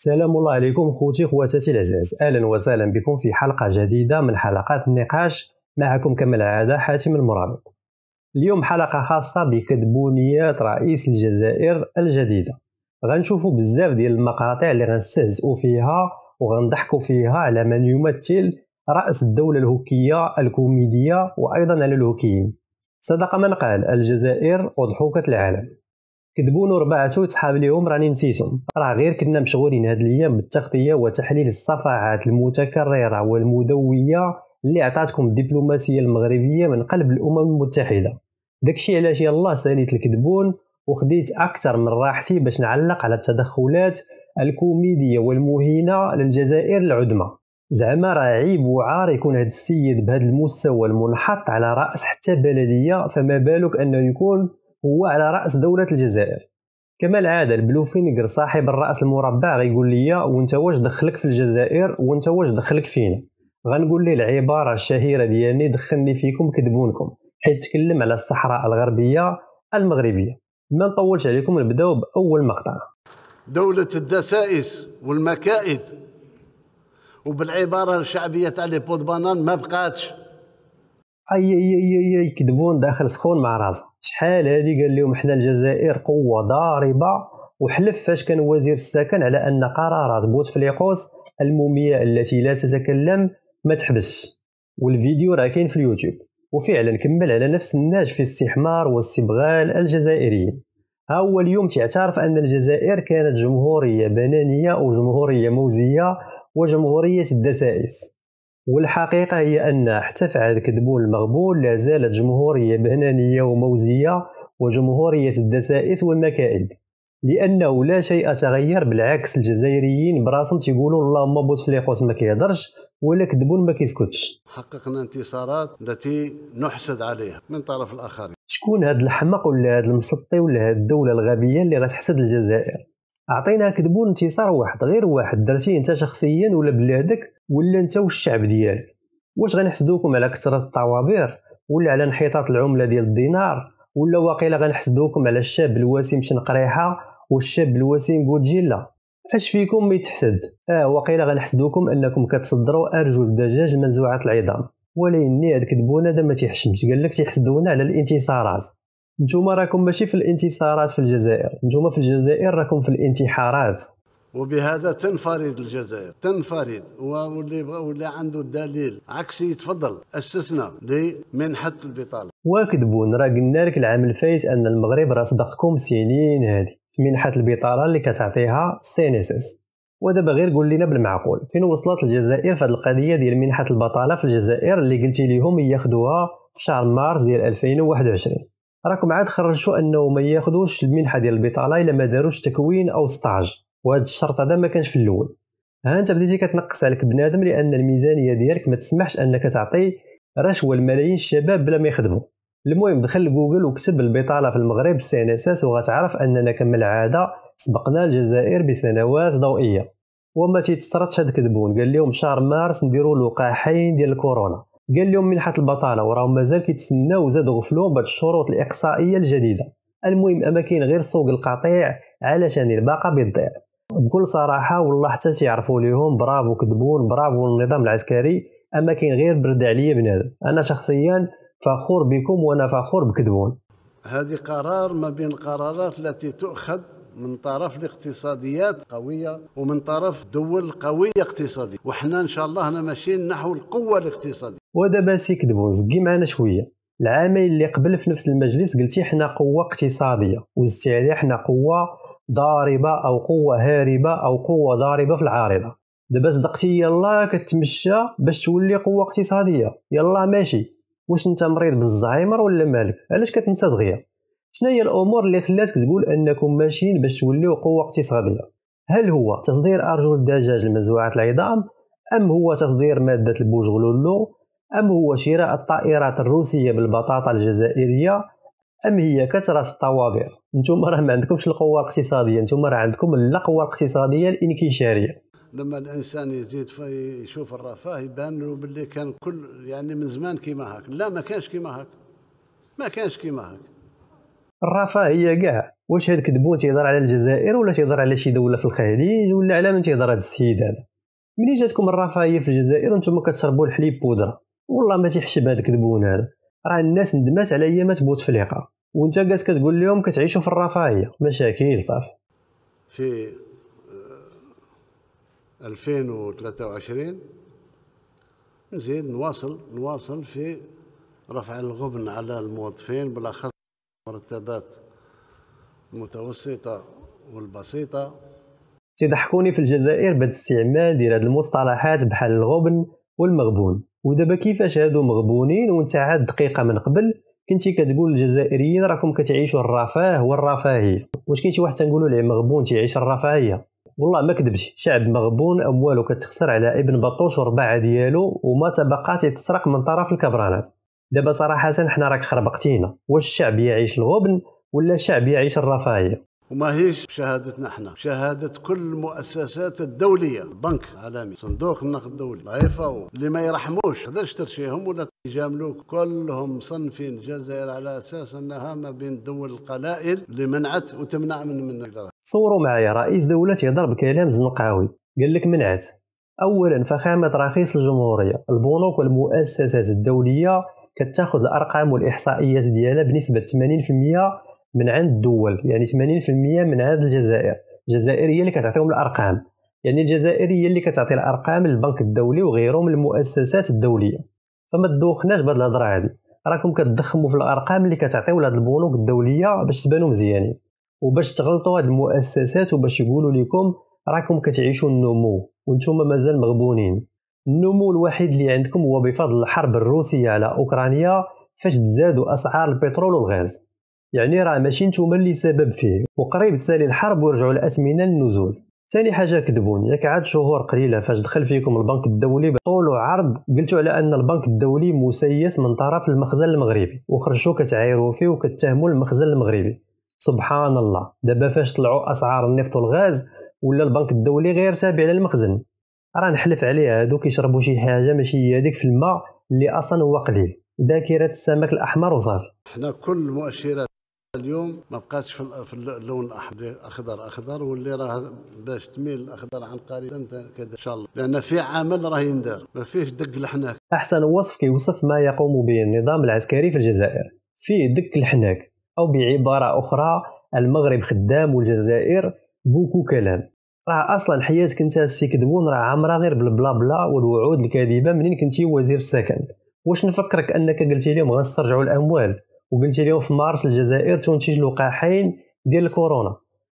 سلام الله عليكم خوتي خواتاتي العزاز اهلا وسهلا بكم في حلقه جديده من حلقات النقاش معكم كما العاده حاتم المرابط اليوم حلقه خاصه بكتبونيات رئيس الجزائر الجديده غنشوفوا بزاف ديال المقاطع اللي غنستهزئوا فيها وغنضحكوا فيها على من يمثل راس الدوله الهوكيه الكوميديه وايضا على الهوكيين صدق من قال الجزائر وضحوكه العالم ربعة وربعتو تحاب ليهم راني نسيتهم راه غير كنا مشغولين هاد الايام بالتغطيه وتحليل الصفحات المتكرره والمدويه اللي عطاتكم الدبلوماسيه المغربيه من قلب الامم المتحده داكشي علاش يلاه ساليت الكذبون وخديت اكثر من راحتي باش نعلق على التدخلات الكوميديه والمهينه للجزائر العدمى زعما راه عيب وعار يكون هذا السيد بهذا المستوى المنحط على راس حتى بلديه فما بالك انه يكون هو على رأس دولة الجزائر كما العادة البلوفينغر صاحب الرأس المربع غيقول لي وانت واش دخلك في الجزائر وانت واش دخلك فينا غنقول ليه العبارة الشهيرة ديالي دخلني فيكم كذبونكم حيت تكلم على الصحراء الغربية المغربية ما نطولش عليكم نبداو بأول مقطع دولة الدسائس والمكائد وبالعبارة الشعبية تاع لي بود بانان ما بقاتش اي اي اي اي يكذبون داخل سخون مع راسه شحال هادي قال لهم حنا الجزائر قوه ضاربه وحلف فاش كان وزير السكن على ان قرارات بوتفليقوس المومياء التي لا تتكلم ما تحبس والفيديو راه كاين في اليوتيوب وفعلا كمل على نفس النهج في استحمار واستبغال الجزائريين ها هو اليوم تعترف ان الجزائر كانت جمهوريه بنانيه وجمهوريه موزيه وجمهوريه الدسائس والحقيقة هي أن حتى في عهد كدبون المغبون لا زالت جمهورية بهنانية وموزية وجمهورية الدسائس والمكائد لأنه لا شيء تغير بالعكس الجزائريين براسهم تيقولوا اللهم بوتفليقوس ما كيهضرش ولا كدبون ما كيسكتش حققنا انتصارات التي نحسد عليها من طرف الآخرين شكون هذا الحمق ولا هذا المسطي ولا هذه الدولة الغبية اللي غتحسد الجزائر عطينا دبور انتصار واحد غير واحد درتيه انت شخصيا ولا بلادك ولا انت والشعب ديالك واش غنحسدوكم على كثره الطوابير ولا على انحطاط العمله ديال الدينار ولا واقيلا غنحسدوكم على الشاب الوسيم شنقريحه والشاب الوسيم بوتجيلا اش فيكم ما يتحسد اه واقيلا غنحسدوكم انكم كتصدروا ارجل الدجاج منزوعه العظام ولا اني هذاك دا ما تيحشمش قال لك تيحسدونا على الانتصارات نتوما راكم ماشي في الانتصارات في الجزائر نتوما في الجزائر راكم في الانتحارات وبهذا تنفرد الجزائر تنفرد واللي واللي عنده الدليل عكسي يتفضل استثناء لمنحه البطاله وكذبون راه قلنا لك العام الفايت ان المغرب راه صدقكم سنين هذه في منحه البطاله اللي كتعطيها السي ان اس اس ودابا غير قول لنا بالمعقول فين وصلت الجزائر في هذه القضيه ديال منحه البطاله في الجزائر اللي قلتي لهم ياخذوها في شهر مارس ديال 2021 راكم عاد خرجوا انه ما ياخذوش المنحه ديال البطاله الا ما داروش تكوين او ستاج وهذا الشرط هذا ما كانش في الاول ها انت بديتي كتنقص عليك بنادم لان الميزانيه ديالك ما تسمحش انك تعطي رشوه لملايين الشباب بلا ما يخدموا المهم دخل جوجل وكتب البطاله في المغرب سي ان اس اس وغتعرف اننا كما العاده سبقنا الجزائر بسنوات ضوئيه وما تيتسرطش هاد كذبون قال لهم شهر مارس نديروا لقاحين ديال الكورونا قال لهم منحة البطالة وراهم مازال كيتسناو زاد غفلهم بهاد الشروط الإقصائية الجديدة المهم أماكن غير سوق القطيع علشان الباقة بتضيع بكل صراحة والله حتى تيعرفوا ليهم برافو كذبون برافو النظام العسكري أماكن غير برد عليا بنادم أنا شخصيا فخور بكم وأنا فخور بكذبون هذه قرار ما بين القرارات التي تؤخذ من طرف الاقتصاديات قوية ومن طرف دول قوية اقتصادية وحنا إن شاء الله أنا ماشيين نحو القوة الاقتصادية ودابا سي كدبوز كي معنا شوية العامين اللي قبل في نفس المجلس قلتي حنا قوة اقتصادية وزتي عليها حنا قوة ضاربة أو قوة هاربة أو قوة ضاربة في العارضة دابا صدقتي يلا كتمشى باش تولي قوة اقتصادية يلا ماشي واش انت مريض بالزهايمر ولا مالك علاش كتنسى دغيا شنو هي الامور اللي خلاتك تقول انكم ماشيين باش توليو قوه اقتصاديه هل هو تصدير ارجل الدجاج لمزرعه العظام ام هو تصدير ماده البوجغلولو ام هو شراء الطائرات الروسيه بالبطاطا الجزائريه ام هي كثره الطوابير نتوما راه ما عندكمش القوه الاقتصاديه نتوما راه عندكم لا قوه الاقتصاديه الانكشاريه لما الانسان يزيد يشوف الرفاه يبان له باللي كان كل يعني من زمان كيما هاك لا ما كانش كيما هاك ما كانش كيما هاك الرفاهيه كاع واش هاد كدبون تيهضر على الجزائر ولا تيهضر على شي دوله في الخليج ولا على من تيهضر هاد السيد هذا ملي جاتكم الرفاهيه في الجزائر وانتم كتشربوا الحليب بودره والله ما تيحشب هاد كدبون هذا راه الناس ندمات على ايامات بوتفليقه وانت جالس كتقول لهم كتعيشوا في الرفاهيه مشاكل صافي في 2023 آه، نزيد نواصل نواصل في رفع الغبن على الموظفين بالاخص مرتبات المتوسطة والبسيطة تضحكوني في الجزائر بعد الاستعمال ديال هاد المصطلحات بحال الغبن والمغبون ودابا كيفاش هادو مغبونين وانت عاد دقيقة من قبل كنتي كتقول الجزائريين راكم كتعيشوا الرفاه والرفاهيه واش كاين شي واحد تنقولوا ليه مغبون تيعيش الرفاهيه والله ما كذبش شعب مغبون اموالو كتخسر على ابن بطوش ورباعه ديالو وما تبقى تيتسرق من طرف الكبرانات دابا صراحه حنا راك خربقتينا واش الشعب يعيش الغبن ولا الشعب يعيش الرفاهيه وما هيش شهادتنا احنا شهادة كل المؤسسات الدولية البنك العالمي صندوق النقد الدولي ضعيفة اللي ما يرحموش تقدرش ترشيهم ولا يجاملوك كلهم مصنفين الجزائر على أساس أنها ما بين الدول القلائل اللي منعت وتمنع من من صوروا معايا رئيس دولة يهضر بكلام زنقاوي قال لك منعت أولا فخامة رخيص الجمهورية البنوك والمؤسسات الدولية كتاخذ الارقام والاحصائيات ديالها بنسبه 80% من عند الدول يعني 80% من عند الجزائر الجزائر هي اللي كتعطيهم الارقام يعني الجزائر هي اللي كتعطي الارقام للبنك الدولي وغيره من المؤسسات الدوليه فما تدوخناش بهاد الهضره هادي راكم كتضخموا في الارقام اللي كتعطيو لهاد البنوك الدوليه باش تبانوا مزيانين وباش تغلطوا هاد المؤسسات وباش يقولوا لكم راكم كتعيشوا النمو وانتم مازال مغبونين النمو الوحيد اللي عندكم هو بفضل الحرب الروسيه على اوكرانيا فاش تزادوا اسعار البترول والغاز يعني راه ماشي نتوما اللي سبب فيه وقريب تسالي الحرب ورجعوا الاثمنه للنزول ثاني حاجه كذبون ياك عاد شهور قليله فاش دخل فيكم البنك الدولي بطول وعرض قلتوا على ان البنك الدولي مسيس من طرف المخزن المغربي وخرجوا كتعايروا فيه وكتهموا المخزن المغربي سبحان الله دابا فاش طلعوا اسعار النفط والغاز ولا البنك الدولي غير تابع للمخزن راه نحلف عليه هادوك يشربوا شي حاجه ماشي هي هذيك في الماء اللي اصلا هو قليل ذاكره السمك الاحمر وصافي حنا كل المؤشرات اليوم ما بقاتش في اللون الاحمر اخضر اخضر واللي راه باش تميل الاخضر عن قريب كذا ان شاء الله لان في عمل راه يندار ما فيهش دق الحناك احسن وصف كيوصف ما يقوم به النظام العسكري في الجزائر فيه دق الحناك او بعباره اخرى المغرب خدام والجزائر بوكو كلام راه اصلا حياتك انت السي كذبون راه عامره غير بالبلا بلا والوعود الكاذبه منين كنتي وزير السكن واش نفكرك انك قلتي لهم غنسترجعوا الاموال وقلتي لهم في مارس الجزائر تنتج لقاحين ديال الكورونا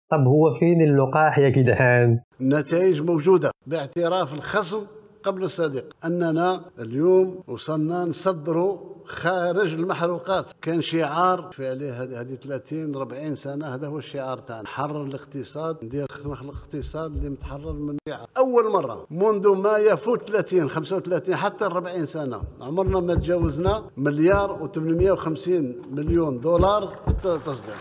طب هو فين اللقاح يا كدهان النتائج موجوده باعتراف الخصم قبل الصديق أننا اليوم وصلنا نصدروا خارج المحروقات كان شعار في عليه هذه 30 40 سنه هذا هو الشعار تاعنا نحرر الاقتصاد ندير نخلق اقتصاد اللي متحرر من شعار. اول مره منذ ما يفوت 30 35 حتى 40 سنه عمرنا ما تجاوزنا مليار و850 مليون دولار تصدير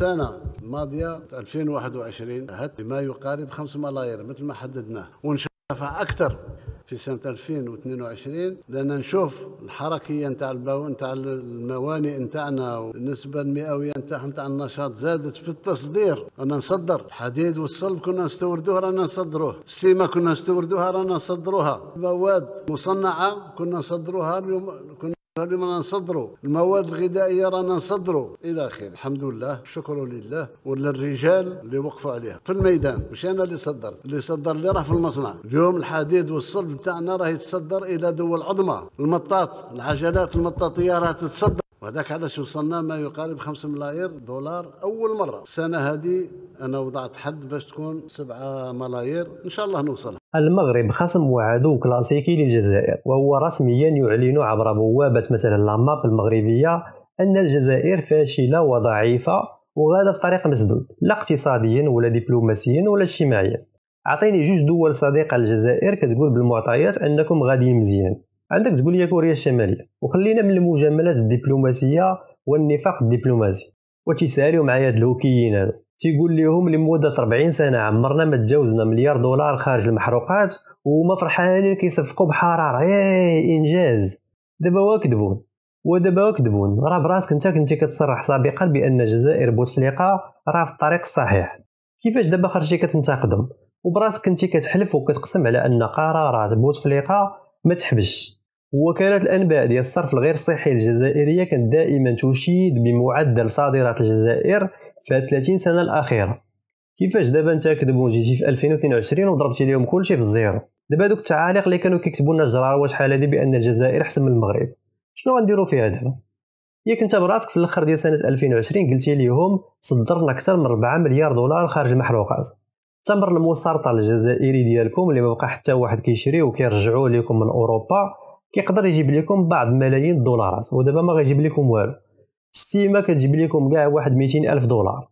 السنه الماضيه 2021 هات ما يقارب 5 ملايير مثل ما حددناه ونشوفها اكثر في سنه 2022 لان نشوف الحركيه نتاع نتاع الموانئ نتاعنا والنسبه المئويه نتاعهم نتاع النشاط زادت في التصدير انا نصدر الحديد والصلب كنا نستوردوه رانا نصدروه السيمه كنا نستوردوها رانا نصدروها مواد مصنعه كنا نصدروها اليوم كنا رانا نصدروا المواد الغذائيه رانا نصدروا الى اخره الحمد لله شكرا لله وللرجال اللي وقفوا عليها في الميدان مش انا اللي صدرت اللي صدر اللي راه في المصنع اليوم الحديد والصلب تاعنا راه يتصدر الى دول عظمى المطاط العجلات المطاطيه راه تتصدر وهذاك علاش وصلنا ما يقارب 5 ملايير دولار اول مره السنه هذه انا وضعت حد باش تكون 7 ملايير ان شاء الله نوصل المغرب خصم وعدو كلاسيكي للجزائر وهو رسميا يعلن عبر بوابه مثلا لاماب المغربيه ان الجزائر فاشله وضعيفه وغادة في طريق مسدود لا اقتصاديا ولا دبلوماسيا ولا اجتماعيا اعطيني جوج دول صديقه للجزائر كتقول بالمعطيات انكم غاديين مزيان عندك تقول لي كوريا الشماليه وخلينا من المجاملات الدبلوماسيه والنفاق الدبلوماسي وتيساليو معايا هاد الهوكيين هادو تيقول لهم لمده 40 سنه عمرنا ما تجاوزنا مليار دولار خارج المحروقات وما فرحانين كيصفقوا بحراره ياه إيه، انجاز دابا واكذبون ودابا كذبون راه براسك انت كنتي كتصرح سابقا بان جزائر بوتفليقه راه في الطريق الصحيح كيفاش دابا خرجتي كتنتقدهم وبراسك كنتي كتحلف وكتقسم على ان قرارات بوتفليقه ما تحبش وكالة الأنباء ديال الصرف الغير صحي الجزائرية كانت دائما تشيد بمعدل صادرات الجزائر في 30 سنة الأخيرة كيفاش دابا انت كدب جيتي في 2022 وضربتي لهم كلشي في الزيرو دابا دوك التعاليق اللي كانوا كيكتبوا لنا الجرار شحال هادي بان الجزائر احسن من المغرب شنو غنديروا فيها دابا ياك انت براسك في الاخر ديال سنه 2020 قلتي ليهم صدرنا اكثر من 4 مليار دولار خارج المحروقات تمر المسرطه الجزائري ديالكم اللي ما بقى حتى واحد كيشري وكيرجعوا لكم من اوروبا كيقدر يجيب لكم بعض ملايين الدولارات ودابا ما غيجيب لكم والو السيمه كتجيب لكم كاع واحد 200 الف دولار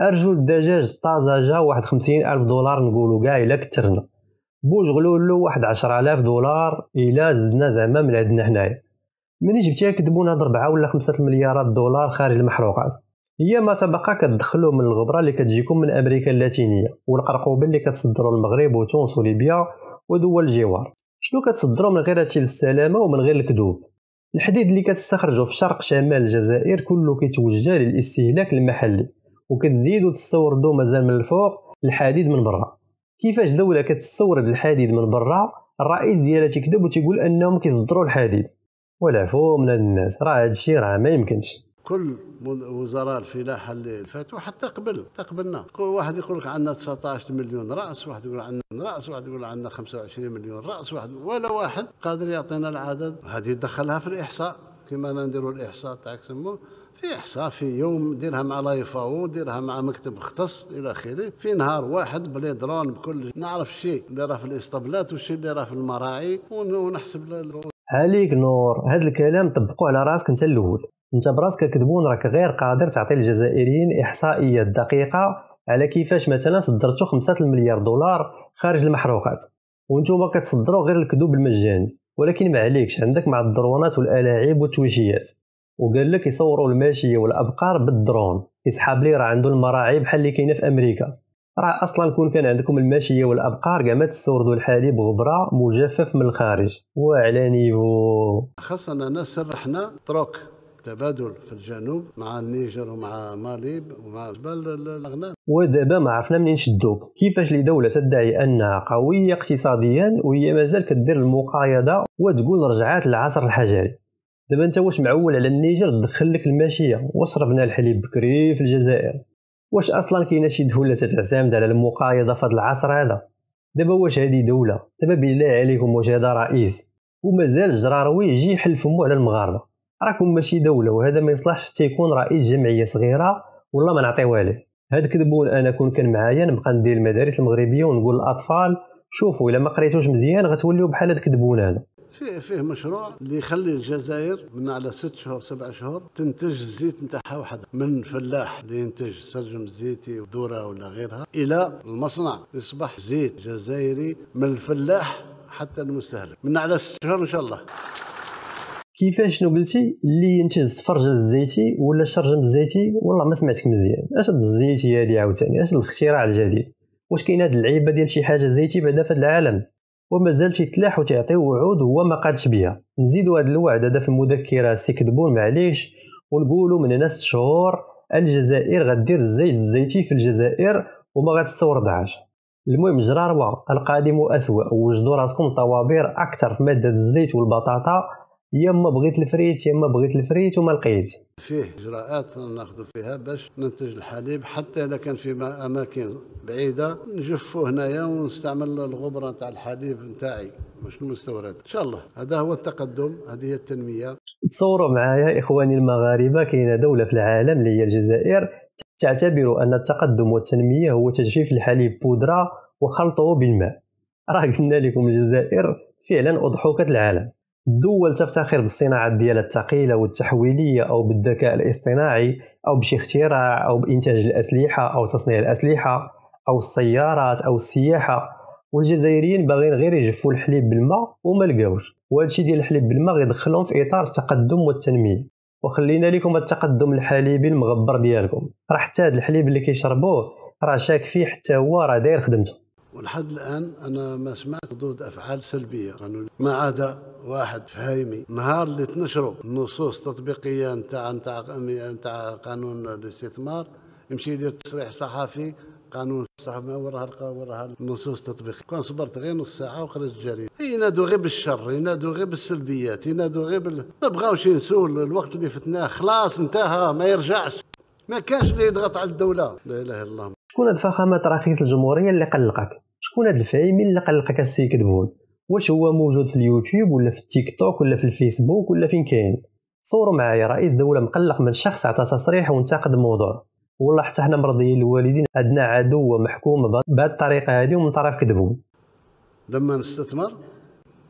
ارجل الدجاج الطازجه واحد 50 الف دولار نقولوا كاع الا كثرنا بوج غلولو واحد 10000 دولار الا زدنا زعما من عندنا هنايا ملي جبتيها كذبونا هاد 4 ولا 5 مليارات دولار خارج المحروقات هي ما تبقى كتدخلو من الغبره اللي كتجيكم من امريكا اللاتينيه والقرقوبه اللي كتصدروا المغرب وتونس وليبيا ودول الجوار شنو كتصدروا من غير هادشي للسلامه ومن غير الكذوب الحديد اللي كتستخرجو في شرق شمال الجزائر كله كيتوجه للاستهلاك المحلي وكتزيدو تستوردوا مازال من الفوق الحديد من برا كيفاش دوله كتستورد الحديد من برا الرئيس ديالها تيكذب وتيقول انهم كيصدروا الحديد والعفو من الناس راه هادشي راه ما يمكنش كل وزراء الفلاحه اللي فاتوا حتى قبل تقبلنا كل واحد يقول لك عندنا 19 مليون راس واحد يقول عندنا راس واحد يقول عندنا 25 مليون راس واحد ولا واحد قادر يعطينا العدد هذه دخلها في الاحصاء كما نديروا الاحصاء تاعك سموه في احصاء في يوم ديرها مع لايفاو ديرها مع مكتب مختص الى اخره في نهار واحد بلي درون بكل نعرف الشيء اللي راه في الاسطبلات وشيء اللي راه في المراعي ونحسب عليك نور هذا الكلام طبقوه على راسك انت الاول انت براسك كتبون راك غير قادر تعطي الجزائريين احصائيات دقيقه على كيفاش مثلا صدرتو 5 المليار دولار خارج المحروقات وانتوما كتصدروا غير الكذوب المجاني ولكن ما عليكش عندك مع الدرونات والالاعيب والتويشيات وقال لك يصوروا الماشيه والابقار بالدرون يسحب لي راه عنده المراعي بحال اللي كاينه في امريكا راه اصلا كون كان عندكم الماشيه والابقار كاع ما تستوردوا الحليب غبره مجفف من الخارج وعلى نيفو خاصنا انا سرحنا تروك تبادل في الجنوب مع النيجر ومع مالي ومع جبال الاغنام ودابا ما عرفنا منين نشدو كيفاش لي دوله تدعي انها قويه اقتصاديا وهي مازال كدير المقايضه وتقول رجعات للعصر الحجري دابا انت واش معول على النيجر تدخل لك الماشيه وشربنا الحليب بكري في الجزائر واش اصلا كاينه شي دوله تعتمد على المقايضه في العصر هذا دابا واش هذه دوله دابا بالله عليكم واش هذا رئيس ومازال جراروي يجي يحل فمو على المغاربه راكم ماشي دوله وهذا ما يصلحش تيكون رئيس جمعيه صغيره والله ما نعطيوها له هاد كذبون انا كون كان معايا نبقى ندير المدارس المغربيه ونقول للاطفال شوفوا الا ما قريتوش مزيان غتوليو بحال هاد كذبون هذا فيه فيه مشروع اللي يخلي الجزائر من على ست شهور سبع شهور تنتج الزيت نتاعها وحدها من فلاح اللي ينتج سرجم الزيتي ودوره ولا غيرها الى المصنع يصبح زيت جزائري من الفلاح حتى المستهلك من على ست شهور ان شاء الله كيفاش شنو قلتي اللي ينتج الزفرجل الزيتي ولا الشرجم الزيتي والله ما سمعتك مزيان اش هاد الزيتي هادي عاوتاني اش الاختراع الجديد واش كاين هاد اللعيبه ديال شي حاجه زيتي بعدا في العالم ومازال تيتلاح وتيعطيو وعود هو ما قادش بها نزيدو هاد الوعد هذا في المذكره سيكذبون معليش ونقولوا من هنا شهور الجزائر غدير الزيت الزيتي في الجزائر وما غتستوردهاش المهم جراروا القادم اسوا وجدوا راسكم طوابير اكثر في ماده الزيت والبطاطا يا اما بغيت الفريت يا اما بغيت الفريت وما لقيت فيه اجراءات ناخذ فيها باش ننتج الحليب حتى اذا كان في اماكن بعيده نجفو هنايا ونستعمل الغبره نتاع الحليب نتاعي مش المستورد ان شاء الله هذا هو التقدم هذه هي التنميه تصوروا معايا اخواني المغاربه كاينه دوله في العالم اللي هي الجزائر تعتبر ان التقدم والتنميه هو تجفيف الحليب بودره وخلطه بالماء راه قلنا لكم الجزائر فعلا اضحوكه العالم دول تفتخر بالصناعات ديالها الثقيله والتحويليه او بالذكاء الاصطناعي او بشي اختراع او بانتاج الاسلحه او تصنيع الاسلحه او السيارات او السياحه والجزائريين باغيين غير يجفوا الحليب بالماء وما لقاوش وهادشي ديال الحليب بالماء غيدخلهم في اطار التقدم والتنميه وخلينا لكم التقدم الحليبي المغبر ديالكم راه حتى هاد الحليب اللي كيشربوه راه شاك فيه حتى هو راه داير خدمته ولحد الآن أنا ما سمعت ردود أفعال سلبية قانونية يعني ما عدا واحد فهيمي نهار اللي تنشروا نصوص تطبيقية نتاع نتاع نتاع قانون الاستثمار يمشي يدير تصريح صحفي قانون الصحفي وراها وراها النصوص التطبيقية كان صبرت غير نص ساعة وخرجت الجريدة ينادوا غير بالشر ينادوا غير بالسلبيات ينادوا غير بال... ما بغاوش ينسوا الوقت اللي فتناه خلاص انتهى ما يرجعش ما كانش اللي يضغط على الدولة لا إله إلا الله شكون هاد فخامة رئيس الجمهورية اللي قلقك؟ شكون هاد الفهيمي اللي قلق السي يكذبون واش هو موجود في اليوتيوب ولا في التيك توك ولا في الفيسبوك ولا فين كاين صوروا معايا رئيس دوله مقلق من شخص عطى تصريح وانتقد الموضوع والله حتى حنا مرضيين الوالدين عندنا عدو محكوم بهذه الطريقه هذه ومن طرف كذبون لما نستثمر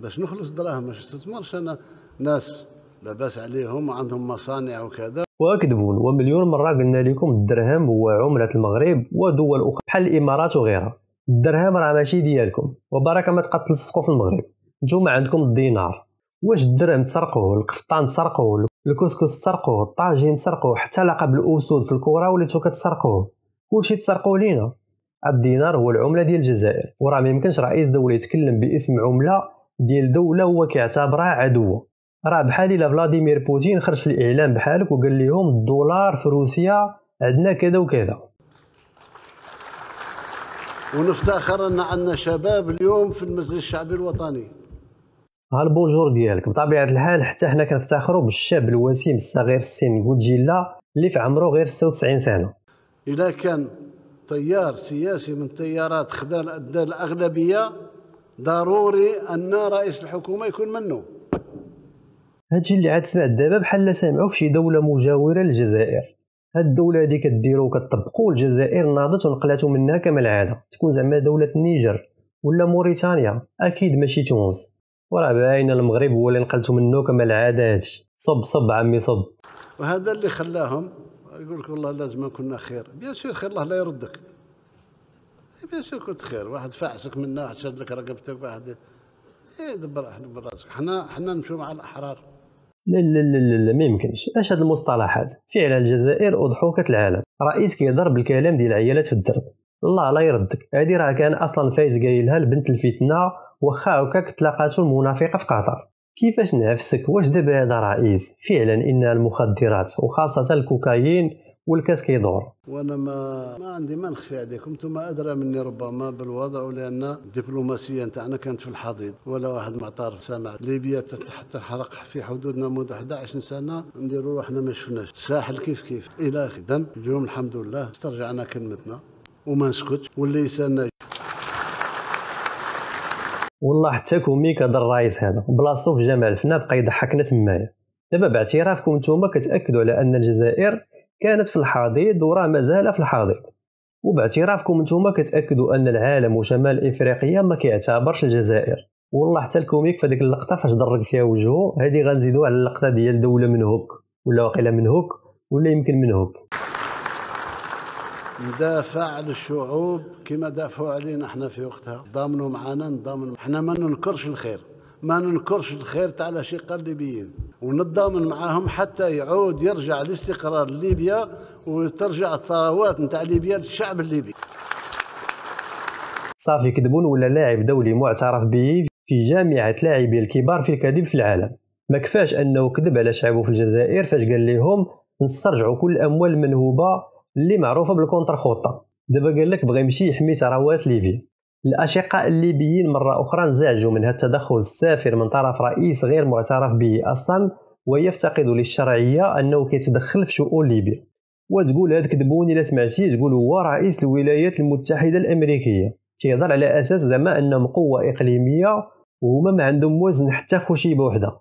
باش نخلص دراهم ما نستثمرش انا ناس لاباس عليهم عندهم مصانع وكذا وكذبون ومليون مره قلنا لكم الدرهم هو عمله المغرب ودول اخرى بحال الامارات وغيرها الدرهم راه ماشي ديالكم وبركه ما تقتلصقوا في المغرب نتوما عندكم الدينار واش الدرهم تسرقوه القفطان تسرقوه الكسكس تسرقوه الطاجين تسرقوه حتى لقب الاسود في الكره وليتو كتسرقوه كلشي تسرقوه لينا الدينار هو العمله ديال الجزائر وراه ما يمكنش رئيس دوله يتكلم باسم عمله ديال دوله هو كيعتبرها عدوه راه بحال الا فلاديمير بوتين خرج في الاعلام بحالك وقال لهم الدولار في روسيا عندنا كذا وكذا ونفتخر ان عندنا شباب اليوم في المجلس الشعبي الوطني البوجور ديالك بطبيعه الحال حتى حنا كنفتخروا بالشاب الوسيم الصغير السن نقول اللي في عمره غير 96 سنه الا كان تيار سياسي من التيارات خدا الاغلبيه ضروري ان رئيس الحكومه يكون منه هادشي اللي عاد سمعت دابا بحال لا سامعو في شي دوله مجاوره للجزائر هاد الدوله هادي كديرو وكطبقو الجزائر ناضت ونقلات منها كما العاده تكون زعما دوله النيجر ولا موريتانيا اكيد ماشي تونس وراه باين المغرب هو اللي نقلتو منه كما العاده صب صب عمي صب وهذا اللي خلاهم يقول لك والله لازم كنا خير بيان سور خير الله لا يردك بيان سور كنت خير واحد فاعسك منا واحد شاد لك رقبتك واحد إيه دبر دبر راسك حنا حنا نمشيو مع الاحرار لا لا لا لا ما يمكنش اش هاد المصطلحات فعلا الجزائر وضحوكة العالم رئيس كيضرب بالكلام ديال العيالات في الدرب الله لا يردك هادي راه كان اصلا فايز قايلها لبنت الفتنه واخا هكاك تلاقاتو المنافقه في قطر كيفاش نعفسك واش دابا هذا رئيس فعلا ان المخدرات وخاصه الكوكايين والكاس كيدور وانا ما ما عندي ما نخفي عليكم انتم ادرى مني ربما بالوضع لان الدبلوماسيه نتاعنا كانت في الحضيض ولا واحد معترف سامع ليبيا تحرق في حدودنا منذ 11 سنه نديروا روحنا ما شفناش الساحل كيف كيف الى اخره اذا اليوم الحمد لله استرجعنا كلمتنا وما نسكتش واللي يسالنا والله حتى كوميك هذا الرئيس هذا بلاصتو في جمال فنا بقى يضحكنا تمايا دابا باعترافكم نتوما كتاكدوا على ان الجزائر كانت في الحضيض وراه مازال في الحضيض وباعترافكم نتوما كتاكدوا ان العالم وشمال افريقيا ما كيعتبرش الجزائر والله حتى الكوميك في اللقطه فاش درك فيها وجهه هذه غنزيدو على اللقطه ديال دوله من هوك ولا واقيلا هوك ولا يمكن من هوك ندافع الشعوب كما دافعوا علينا احنا في وقتها ضامنوا معنا نضامن احنا ما ننكرش الخير ما ننكرش الخير تاع الاشقاء الليبيين ونتضامن معاهم حتى يعود يرجع الاستقرار لليبيا وترجع الثروات نتاع ليبيا للشعب الليبي صافي كدبون ولا لاعب دولي معترف به في جامعة لاعبي الكبار في الكذب في العالم ما كفاش أنه كذب على شعبه في الجزائر فاش قال لهم نسترجعوا كل الأموال المنهوبة اللي معروفة بالكونتر خطة دابا قال لك بغى يمشي يحمي ثروات ليبيا الأشقاء الليبيين مرة أخرى انزعجوا من هذا التدخل السافر من طرف رئيس غير معترف به أصلا ويفتقد للشرعية أنه كيتدخل في شؤون ليبيا وتقول هاد كذبوني إلا سمعتي تقول هو رئيس الولايات المتحدة الأمريكية كيهضر على أساس زعما أنهم قوة إقليمية وهما ما عندهم وزن حتى خشيبة بوحدة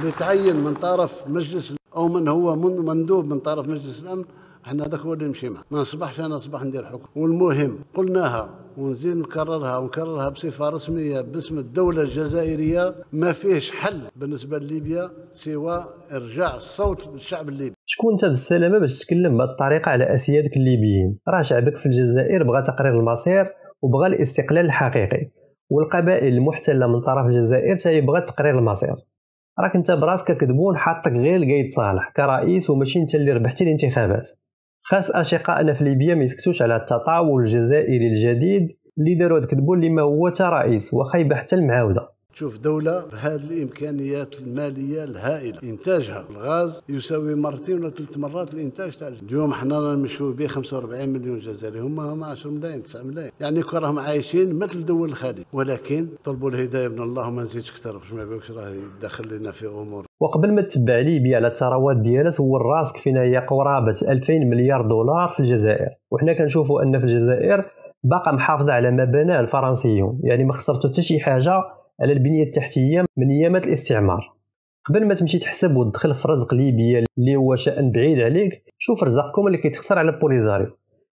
اللي تعين من طرف مجلس أو من هو مندوب من طرف مجلس الأمن احنا هذاك هو اللي نمشي معاه ما نصبحش انا نصبح ندير حكم والمهم قلناها ونزيد نكررها ونكررها بصفه رسميه باسم الدوله الجزائريه ما فيهش حل بالنسبه لليبيا سوى ارجاع الصوت للشعب الليبي شكون انت بالسلامه باش تتكلم بهذه الطريقه على اسيادك الليبيين راه شعبك في الجزائر بغى تقرير المصير وبغى الاستقلال الحقيقي والقبائل المحتله من طرف الجزائر حتى بغات تقرير المصير راك انت براسك كذبون حاطك غير لقايد صالح كرئيس وماشي انت اللي ربحتي الانتخابات خاص اشقائنا في ليبيا ما يسكتوش على التطاول الجزائري الجديد اللي داروا هاد اللي ما هو حتى رئيس وخايبه حتى المعاوده شوف دولة بهذه الإمكانيات المالية الهائلة إنتاجها الغاز يساوي مرتين ولا ثلاث مرات الإنتاج تاع اليوم حنا نمشيو به 45 مليون جزائري هما هما 10 ملايين 9 ملايين يعني كون راهم عايشين مثل دول الخليج ولكن طلبوا الهداية من الله وما نزيدش أكثر باش ما بالكش راه يدخل لنا في أمور وقبل ما تتبع ليبيا على الثروات ديالها تور راسك فينا هي قرابة 2000 مليار دولار في الجزائر وحنا كنشوفوا أن في الجزائر باقا محافظة على ما بناه الفرنسيون يعني ما خسرتوا حتى شي حاجة على البنيه التحتيه من أيامات الاستعمار قبل ما تمشي تحسب وتدخل في رزق ليبيا اللي هو شأن بعيد عليك شوف رزقكم اللي كيتخسر على بوليزاريو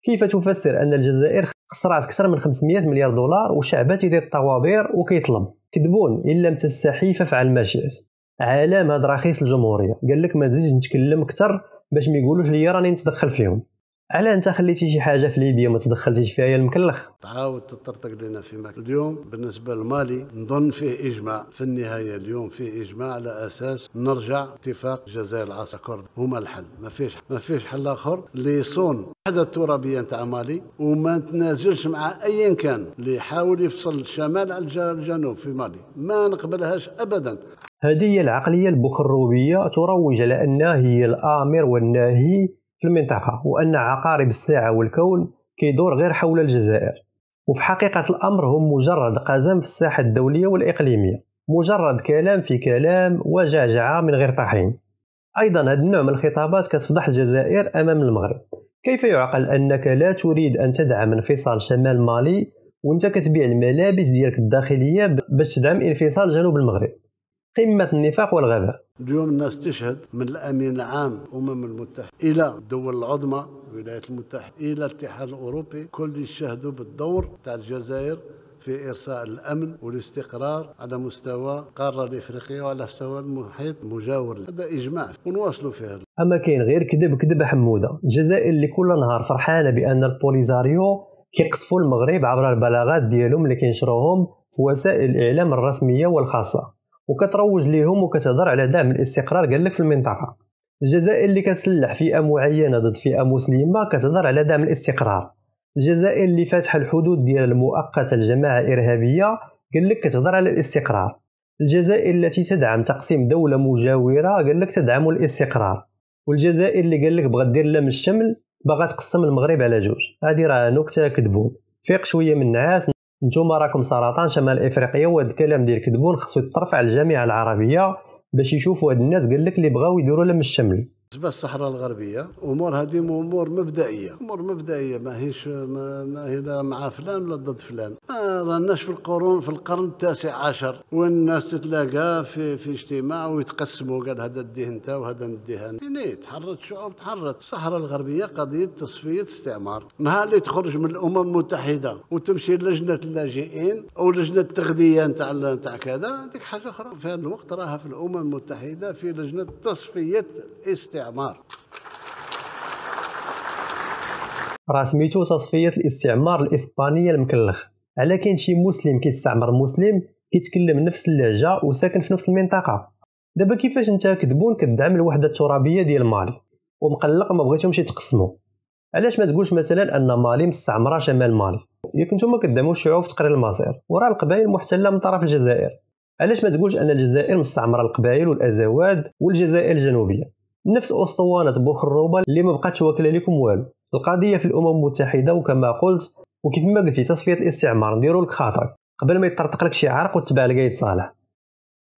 كيف تفسر ان الجزائر خسرات اكثر من 500 مليار دولار وشعبها تيدير الطوابير وكيطلب كذبون ان لم تستحي فافعل ما شئت علامة هذا رخيص الجمهوريه قال لك ما نزيدش نتكلم اكثر باش ما يقولوش لي راني نتدخل فيهم على انت خليتي شي حاجه في ليبيا ما تدخلتيش فيها يا المكلخ تعاود تطرطق لنا في مكان اليوم بالنسبه لمالي نظن فيه اجماع في النهايه اليوم فيه اجماع على اساس نرجع اتفاق الجزائر العاصمه كورد هما الحل ما فيش ما فيش حل اخر اللي يصون الوحده الترابيه نتاع مالي وما تنازلش مع ايا كان اللي يحاول يفصل الشمال على الجنوب في مالي ما نقبلهاش ابدا هذه هي العقليه البخروبيه تروج على انها هي الامر والناهي في المنطقة وأن عقارب الساعة والكون كيدور غير حول الجزائر وفي حقيقة الأمر هم مجرد قزم في الساحة الدولية والإقليمية مجرد كلام في كلام وجعجعة من غير طحين أيضا هذا النوع من الخطابات كتفضح الجزائر أمام المغرب كيف يعقل أنك لا تريد أن تدعم انفصال شمال مالي وانت كتبيع الملابس ديالك الداخلية باش تدعم انفصال جنوب المغرب قمة النفاق والغباء اليوم الناس تشهد من الامين العام الامم المتحده الى الدول العظمى الولايات المتحده الى الاتحاد الاوروبي كل يشهدوا بالدور تاع الجزائر في إرساء الأمن والاستقرار على مستوى القارة الإفريقية وعلى مستوى المحيط المجاور هذا إجماع ونواصلوا فيه أما كاين غير كذب كذب حمودة الجزائر اللي كل نهار فرحانة بأن البوليزاريو كيقصفوا المغرب عبر البلاغات ديالهم اللي كينشروهم في وسائل الإعلام الرسمية والخاصة وكتروج ليهم وكتهضر على دعم الاستقرار قال لك في المنطقه الجزائر اللي كتسلح فئه معينه ضد فئه مسلمه كتهضر على دعم الاستقرار الجزائر اللي فاتحه الحدود ديالها المؤقته لجماعه ارهابيه قال لك كتهضر على الاستقرار الجزائر التي تدعم تقسيم دوله مجاوره قال لك تدعم الاستقرار والجزائر اللي قال لك بغات دير لم الشمل باغا تقسم المغرب على جوج هذه راه نكته كذبون فيق شويه من النعاس نتوما راكم سرطان شمال افريقيا وهذا الكلام ديال كدبون خصو يترفع الجامعه العربيه باش يشوفوا هاد الناس قال لك اللي بغاو يديروا لم الشمل بالنسبه للصحراء الغربيه امور هذه امور مبدئيه امور مبدئيه ماهيش ما, ما هي لا مع فلان ولا ضد فلان ما راناش في القرون في القرن التاسع عشر والناس تتلاقى في في اجتماع ويتقسموا قال هذا نديه انت وهذا نديه انا يعني تحرت شعوب تحرت الصحراء الغربيه قضيه تصفيه استعمار نهار اللي تخرج من الامم المتحده وتمشي لجنه اللاجئين او لجنه التغذيه نتاع نتاع كذا هذيك حاجه اخرى في هذا الوقت راها في الامم المتحده في لجنه تصفيه استعمار الاستعمار راه سميتو تصفية الاستعمار الإسبانية المكلخ على كاين شي مسلم كيستعمر مسلم كيتكلم نفس اللهجة وساكن في نفس المنطقة دابا كيفاش انت كدبون كدعم الوحدة الترابية ديال مالي ومقلق ما بغيتهمش يتقسموا علاش ما تقولش مثلا ان مالي مستعمره شمال مالي ياك نتوما كدعموا الشعوب في تقرير المصير وراه القبائل محتله من طرف الجزائر علاش ما تقولش ان الجزائر مستعمره القبائل والازواد والجزائر الجنوبيه نفس اسطوانه بوخروبه اللي ما بقاتش واكله لكم والو القضيه في الامم المتحده وكما قلت وكيف ما قلتي تصفيه الاستعمار نديرو لك خاطرك قبل ما يطرطق لك شي عرق وتبع لقيت صالح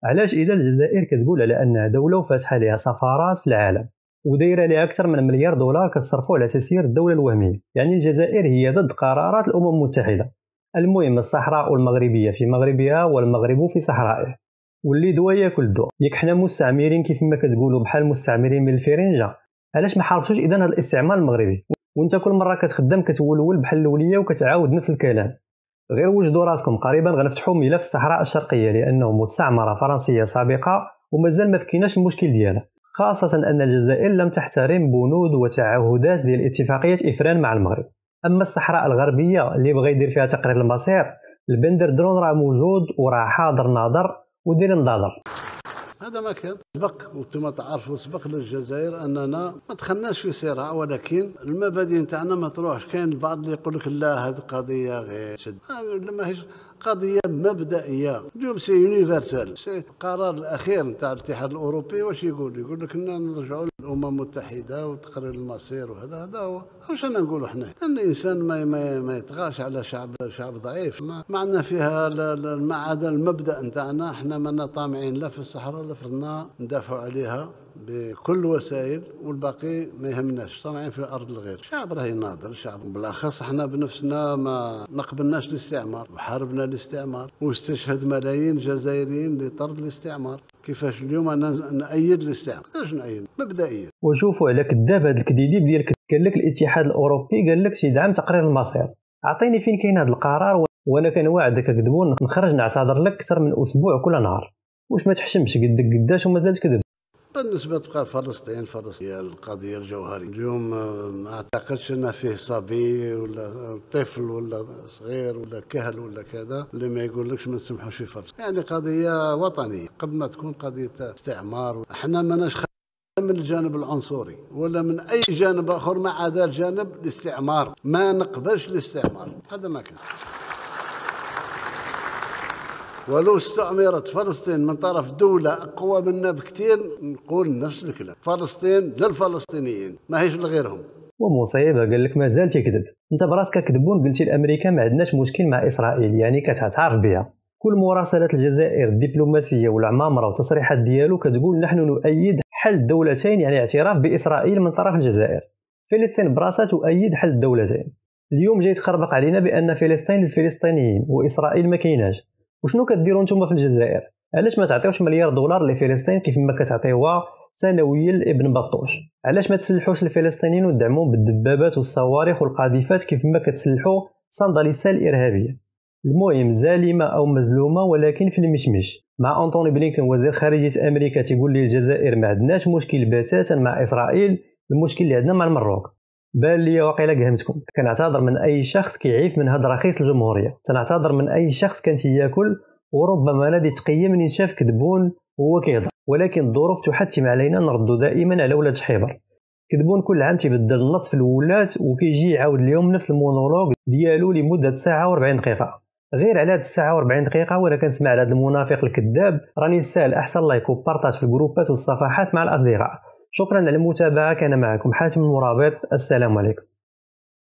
علاش اذا الجزائر كتقول على انها دوله وفاتحه لها سفارات في العالم ودايره لها اكثر من مليار دولار كتصرفوا على تسيير الدوله الوهميه يعني الجزائر هي ضد قرارات الامم المتحده المهم الصحراء المغربيه في مغربها والمغرب في صحرائه واللي دوا ياكل الدواء ياك حنا مستعمرين كيف ما كتقولوا بحال مستعمرين من الفرنجه علاش ما حاربتوش اذا الاستعمار المغربي وانت كل مره كتخدم كتولول بحال الاوليه وكتعاود نفس الكلام غير وجدوا راسكم قريبا غنفتحوا ملف الصحراء الشرقيه لانه مستعمره فرنسيه سابقه ومازال ما فكيناش المشكل ديالها خاصة أن الجزائر لم تحترم بنود وتعهدات ديال اتفاقية إفران مع المغرب أما الصحراء الغربية اللي بغى يدير فيها تقرير المصير البندر درون راه موجود وراه حاضر ناظر ودير نظاظر هذا ما كان سبق وانتم تعرفوا سبق للجزائر اننا ما دخلناش في صراع ولكن المبادئ نتاعنا ما تروحش كاين البعض اللي يقول لك لا هذه قضيه غير شد آه، ما هيش قضيه مبدئيه اليوم سي يونيفرسال سي القرار الاخير نتاع الاتحاد الاوروبي واش يقول يقول لك نرجعوا للامم المتحده وتقرير المصير وهذا هذا هو واش انا نقولوا حنا ان الانسان ما, ما, ما يتغاش على شعب شعب ضعيف ما, عندنا فيها ما عدا المبدا نتاعنا حنا مانا طامعين لا في الصحراء لا في النار ندافعوا عليها بكل وسائل والباقي ما يهمناش طالعين في الارض الغير شعب راهي ناضر شعب بالاخص احنا بنفسنا ما ما قبلناش الاستعمار وحاربنا الاستعمار واستشهد ملايين جزائريين لطرد الاستعمار كيفاش اليوم انا نايد الاستعمار كيفاش نايد مبدئيا وشوفوا على كذاب هذا الكديديب ديالك قال لك الاتحاد الاوروبي قال لك سيدعم تقرير المصير اعطيني فين كاين هذا القرار وانا كنوعدك كذبون نخرج نعتذر لك اكثر من اسبوع كل نهار واش ما تحشمش قدك قداش ومازال كذب بالنسبه تبقى فلسطين فلسطين هي القضيه الجوهريه اليوم آه، ما اعتقدش ان فيه صبي ولا طفل ولا صغير ولا كهل ولا كذا اللي ما يقولكش ما نسمحوش في فلسطين يعني قضيه وطنيه قبل ما تكون قضيه استعمار احنا ماناش من الجانب العنصري ولا من اي جانب اخر ما عدا الجانب الاستعمار ما نقبلش الاستعمار هذا ما كان ولو استعمرت فلسطين من طرف دولة أقوى منا بكثير نقول نفس الكلام فلسطين للفلسطينيين ماهيش لغيرهم ومصيبه قال لك مازال تيكذب انت براسك كذبون قلتي الامريكا ما عندناش مشكل مع اسرائيل يعني كتعترف بها كل مراسلات الجزائر الدبلوماسيه والعمامره والتصريحات ديالو كتقول نحن نؤيد حل دولتين يعني اعتراف باسرائيل من طرف الجزائر فلسطين براسها تؤيد حل الدولتين اليوم جاي تخربق علينا بان فلسطين للفلسطينيين واسرائيل ما كيناش وشنو كديروا نتوما في الجزائر علاش ما تعطيوش مليار دولار لفلسطين كيف ما كتعطيوها سنويا لابن بطوش علاش ما تسلحوش الفلسطينيين ودعموهم بالدبابات والصواريخ والقاذفات كيف ما كتسلحوا صندليستا الارهابيه المهم زالمه او مزلومه ولكن في المشمش مع انطوني بلينكن وزير خارجيه امريكا تيقول لي الجزائر ما عندناش مشكل بتاتا مع اسرائيل المشكل اللي عندنا مع المروك بان لي واقيلا كهمتكم كنعتذر من اي شخص كيعيف من هاد رخيص الجمهوريه تنعتذر من اي شخص كان تياكل وربما نادي من شاف كذبون وهو كيهضر ولكن الظروف تحتم علينا نردو دائما على ولاد حبر كذبون كل عام تيبدل النص في الولات وكيجي يعاود اليوم نفس المونولوج ديالو لمده ساعه و40 دقيقه غير على هاد الساعه و40 دقيقه وانا كنسمع على هاد المنافق الكذاب راني سال احسن لايك وبارطاج في الجروبات والصفحات مع الاصدقاء شكرا على المتابعة كان معكم حاتم المرابط السلام عليكم